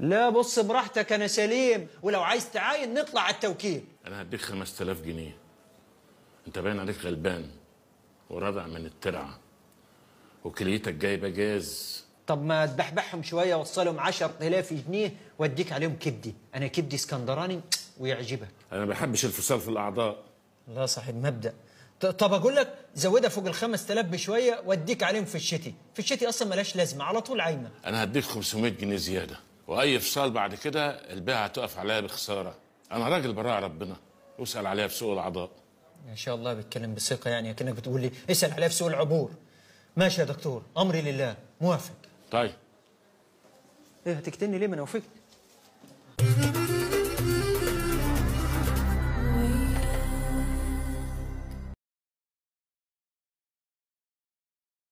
لا بص براحتك انا سليم ولو عايز تعاين نطلع على التوكيل انا هديك 5000 جنيه انت باين عليك غلبان ورابع من الترعه وكليتك جايبه جاز طب ما تبحبحهم شويه وصلهم 10000 جنيه واديك عليهم كبدي انا كبدي اسكندراني ويعجبك انا ما بحبش الفصال في الاعضاء لا صاحب مبدا طب اقول لك زودها فوق ال 5000 بشويه واديك عليهم في الشتي في الشتي اصلا ملاش لازمه على طول عايمه انا هديك 500 جنيه زياده واي فصال بعد كده البيعه هتقف عليا بخساره انا راجل براء ربنا واسال عليها في سوق العضاء ما شاء الله بتكلم بثقه يعني كانك بتقول لي اسال عليها في سوق العبور ماشي يا دكتور امري لله موافق طيب ايه هتكتني ليه ما انا وافقت